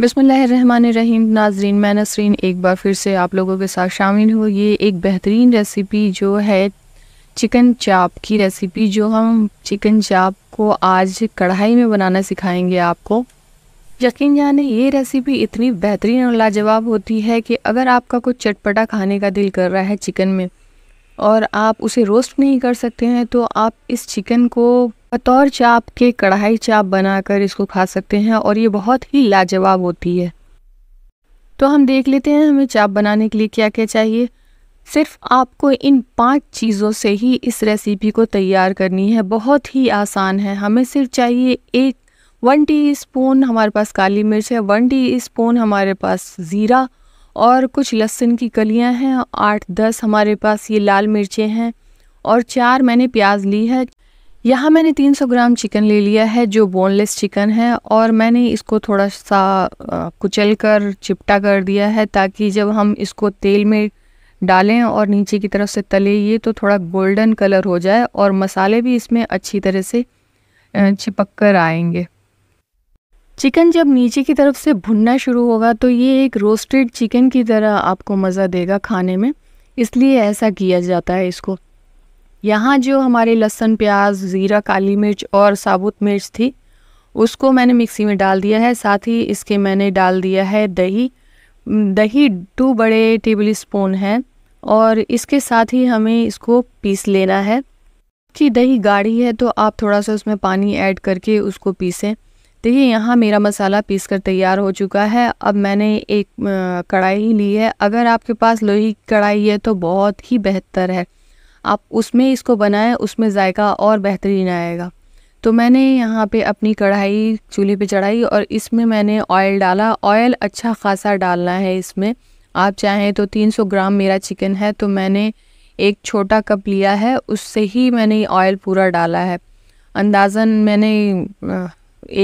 बिसमीम नाजरीन मैं नसरीन एक बार फिर से आप लोगों के साथ शामिल हूँ ये एक बेहतरीन रेसिपी जो है चिकन चाप की रेसिपी जो हम चिकन चाप को आज कढ़ाई में बनाना सिखाएंगे आपको यकीन जाने ये रेसिपी इतनी बेहतरीन और लाजवाब होती है कि अगर आपका कुछ चटपटा खाने का दिल कर रहा है चिकन में और आप उसे रोस्ट नहीं कर सकते हैं तो आप इस चिकन को बतौर चाप के कढ़ाई चाप बनाकर इसको खा सकते हैं और ये बहुत ही लाजवाब होती है तो हम देख लेते हैं हमें चाप बनाने के लिए क्या क्या चाहिए सिर्फ आपको इन पांच चीज़ों से ही इस रेसिपी को तैयार करनी है बहुत ही आसान है हमें सिर्फ चाहिए एक वन टी स्पून हमारे पास काली मिर्च है वन टी स्पून हमारे पास ज़ीरा और कुछ लहसुन की कलियां हैं आठ दस हमारे पास ये लाल मिर्चें हैं और चार मैंने प्याज ली है यहाँ मैंने 300 ग्राम चिकन ले लिया है जो बोनलेस चिकन है और मैंने इसको थोड़ा सा कुचल कर चिपटा कर दिया है ताकि जब हम इसको तेल में डालें और नीचे की तरफ से तले ये तो थोड़ा गोल्डन कलर हो जाए और मसाले भी इसमें अच्छी तरह से चिपक कर आएंगे चिकन जब नीचे की तरफ से भुनना शुरू होगा तो ये एक रोस्टेड चिकन की तरह आपको मज़ा देगा खाने में इसलिए ऐसा किया जाता है इसको यहाँ जो हमारे लहसुन प्याज ज़ीरा काली मिर्च और साबुत मिर्च थी उसको मैंने मिक्सी में डाल दिया है साथ ही इसके मैंने डाल दिया है दही दही टू बड़े टेबल स्पून है और इसके साथ ही हमें इसको पीस लेना है कि दही गाढ़ी है तो आप थोड़ा सा उसमें पानी ऐड करके उसको पीसें देखिए यहाँ मेरा मसाला पीस कर तैयार हो चुका है अब मैंने एक कढ़ाई ली है अगर आपके पास लोही कढ़ाई है तो बहुत ही बेहतर है आप उसमें इसको बनाएं उसमें जायका और बेहतरीन आएगा तो मैंने यहाँ पे अपनी कढ़ाई चूल्हे पे चढ़ाई और इसमें मैंने ऑयल डाला ऑयल अच्छा खासा डालना है इसमें आप चाहें तो 300 ग्राम मेरा चिकन है तो मैंने एक छोटा कप लिया है उससे ही मैंने ऑयल पूरा डाला है अंदाज़न मैंने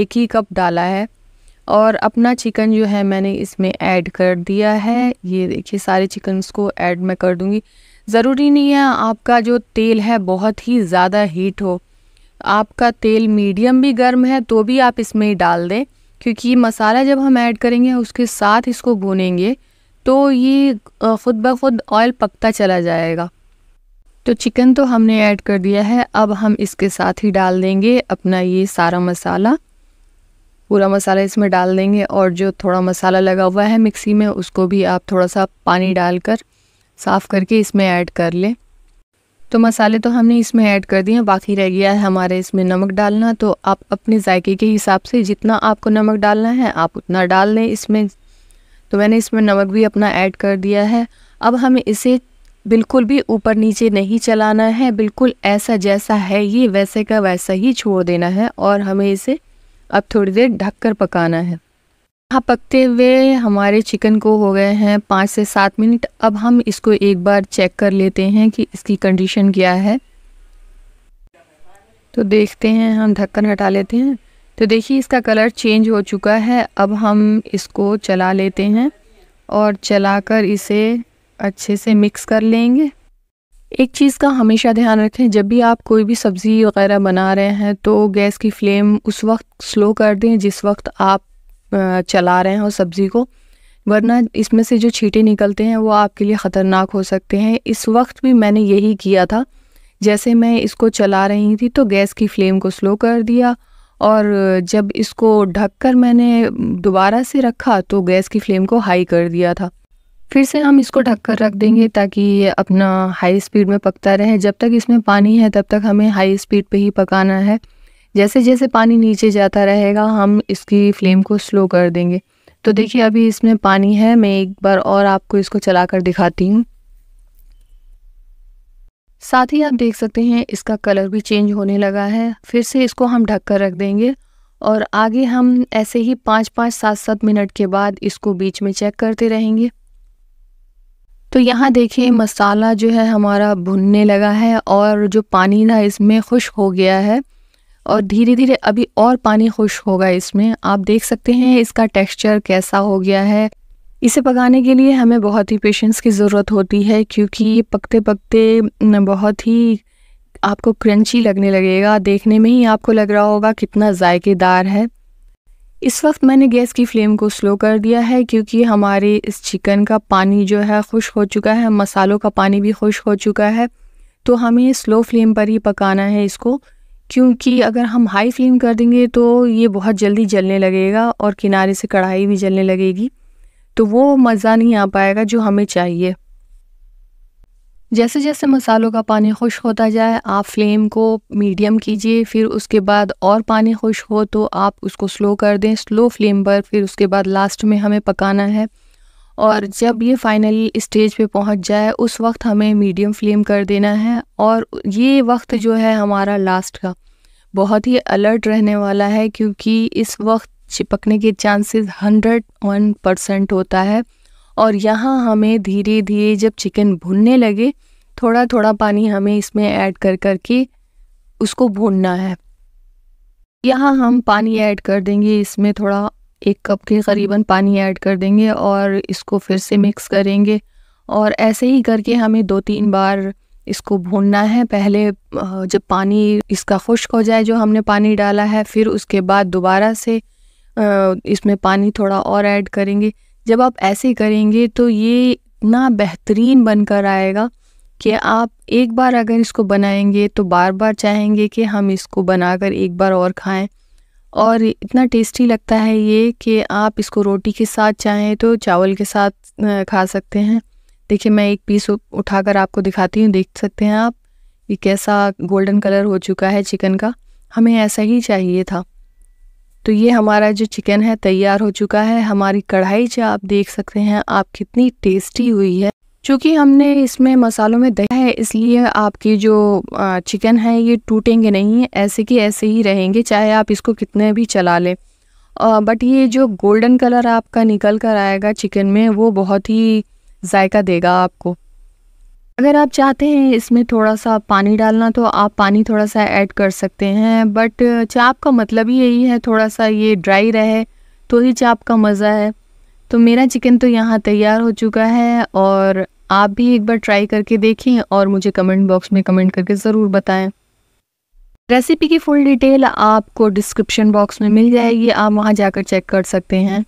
एक ही कप डाला है और अपना चिकन जो है मैंने इसमें ऐड कर दिया है ये देखिए सारे चिकन्स को ऐड मैं कर दूँगी ज़रूरी नहीं है आपका जो तेल है बहुत ही ज़्यादा हीट हो आपका तेल मीडियम भी गर्म है तो भी आप इसमें डाल दें क्योंकि मसाला जब हम ऐड करेंगे उसके साथ इसको भूनेंगे तो ये ख़ुद ब खुद ऑयल पकता चला जाएगा तो चिकन तो हमने ऐड कर दिया है अब हम इसके साथ ही डाल देंगे अपना ये सारा मसाला पूरा मसाला इसमें डाल देंगे और जो थोड़ा मसाला लगा हुआ है मिक्सी में उसको भी आप थोड़ा सा पानी डालकर साफ़ करके इसमें ऐड कर लें तो मसाले तो हमने इसमें ऐड कर दिए बाकी रह गया है हमारे इसमें नमक डालना तो आप अपने जायके के हिसाब से जितना आपको नमक डालना है आप उतना डाल दें इसमें तो मैंने इसमें नमक भी अपना ऐड कर दिया है अब हमें इसे बिल्कुल भी ऊपर नीचे नहीं चलाना है बिल्कुल ऐसा जैसा है ये वैसे का वैसा ही छोड़ देना है और हमें इसे अब थोड़ी देर ढककर पकाना है यहाँ पकते हुए हमारे चिकन को हो गए हैं पाँच से सात मिनट अब हम इसको एक बार चेक कर लेते हैं कि इसकी कंडीशन क्या है तो देखते हैं हम ढक्कन हटा लेते हैं तो देखिए इसका कलर चेंज हो चुका है अब हम इसको चला लेते हैं और चलाकर इसे अच्छे से मिक्स कर लेंगे एक चीज़ का हमेशा ध्यान रखें जब भी आप कोई भी सब्ज़ी वगैरह बना रहे हैं तो गैस की फ्लेम उस वक्त स्लो कर दें जिस वक्त आप चला रहे हैं उस सब्ज़ी को वरना इसमें से जो छीटे निकलते हैं वो आपके लिए ख़तरनाक हो सकते हैं इस वक्त भी मैंने यही किया था जैसे मैं इसको चला रही थी तो गैस की फ्लेम को स्लो कर दिया और जब इसको ढककर मैंने दोबारा से रखा तो गैस की फ्लेम को हाई कर दिया था फिर से हम इसको ढक कर रख देंगे ताकि ये अपना हाई स्पीड में पकता रहे जब तक इसमें पानी है तब तक हमें हाई स्पीड पे ही पकाना है जैसे जैसे पानी नीचे जाता रहेगा हम इसकी फ्लेम को स्लो कर देंगे तो हम्म। देखिए अभी इसमें पानी है मैं एक बार और आपको इसको चला कर दिखाती हूँ साथ ही आप देख सकते हैं इसका कलर भी चेंज होने लगा है फिर से इसको हम ढक कर रख देंगे और आगे हम ऐसे ही पाँच पाँच सात सात मिनट के बाद इसको बीच में चेक करते रहेंगे तो यहाँ देखिए मसाला जो है हमारा भुनने लगा है और जो पानी ना इसमें खुश हो गया है और धीरे धीरे अभी और पानी खुश होगा इसमें आप देख सकते हैं इसका टेक्सचर कैसा हो गया है इसे पकाने के लिए हमें बहुत ही पेशेंस की ज़रूरत होती है क्योंकि ये पकते पकते बहुत ही आपको क्रंची लगने लगेगा देखने में ही आपको लग रहा होगा कितना जायकेदार है इस वक्त मैंने गैस की फ्लेम को स्लो कर दिया है क्योंकि हमारे इस चिकन का पानी जो है खुश हो चुका है मसालों का पानी भी खुश हो चुका है तो हमें स्लो फ्लेम पर ही पकाना है इसको क्योंकि अगर हम हाई फ्लेम कर देंगे तो ये बहुत जल्दी जलने लगेगा और किनारे से कढ़ाई भी जलने लगेगी तो वो मज़ा नहीं आ पाएगा जो हमें चाहिए जैसे जैसे मसालों का पानी खुश होता जाए आप फ्लेम को मीडियम कीजिए फिर उसके बाद और पानी खुश हो तो आप उसको स्लो कर दें स्लो फ्लेम पर फिर उसके बाद लास्ट में हमें पकाना है और जब ये फाइनल स्टेज पे पहुंच जाए उस वक्त हमें मीडियम फ्लेम कर देना है और ये वक्त जो है हमारा लास्ट का बहुत ही अलर्ट रहने वाला है क्योंकि इस वक्त चिपकने के चांसेस हंड्रेड वन परसेंट होता है और यहाँ हमें धीरे धीरे जब चिकन भुनने लगे थोड़ा थोड़ा पानी हमें इसमें ऐड कर कर के उसको भूनना है यहाँ हम पानी ऐड कर देंगे इसमें थोड़ा एक कप के करीबन पानी ऐड कर देंगे और इसको फिर से मिक्स करेंगे और ऐसे ही करके हमें दो तीन बार इसको भूनना है पहले जब पानी इसका खुश्क हो जाए जो हमने पानी डाला है फिर उसके बाद दोबारा से इसमें पानी थोड़ा और ऐड करेंगे जब आप ऐसे करेंगे तो ये इतना बेहतरीन बनकर आएगा कि आप एक बार अगर इसको बनाएंगे तो बार बार चाहेंगे कि हम इसको बनाकर एक बार और खाएं और इतना टेस्टी लगता है ये कि आप इसको रोटी के साथ चाहें तो चावल के साथ खा सकते हैं देखिए मैं एक पीस उठाकर आपको दिखाती हूँ देख सकते हैं आप ये कैसा गोल्डन कलर हो चुका है चिकन का हमें ऐसा ही चाहिए था तो ये हमारा जो चिकन है तैयार हो चुका है हमारी कढ़ाई जो आप देख सकते हैं आप कितनी टेस्टी हुई है चूँकि हमने इसमें मसालों में दही है इसलिए आपकी जो चिकन है ये टूटेंगे नहीं ऐसे कि ऐसे ही रहेंगे चाहे आप इसको कितने भी चला लें बट ये जो गोल्डन कलर आपका निकल कर आएगा चिकन में वो बहुत ही जायका देगा आपको अगर आप चाहते हैं इसमें थोड़ा सा पानी डालना तो आप पानी थोड़ा सा ऐड कर सकते हैं बट चाप का मतलब ही यही है थोड़ा सा ये ड्राई रहे तो ही चाप का मज़ा है तो मेरा चिकन तो यहाँ तैयार हो चुका है और आप भी एक बार ट्राई करके देखें और मुझे कमेंट बॉक्स में कमेंट करके ज़रूर बताएं रेसिपी की फुल डिटेल आपको डिस्क्रिप्शन बॉक्स में मिल जाएगी आप वहाँ जाकर चेक कर सकते हैं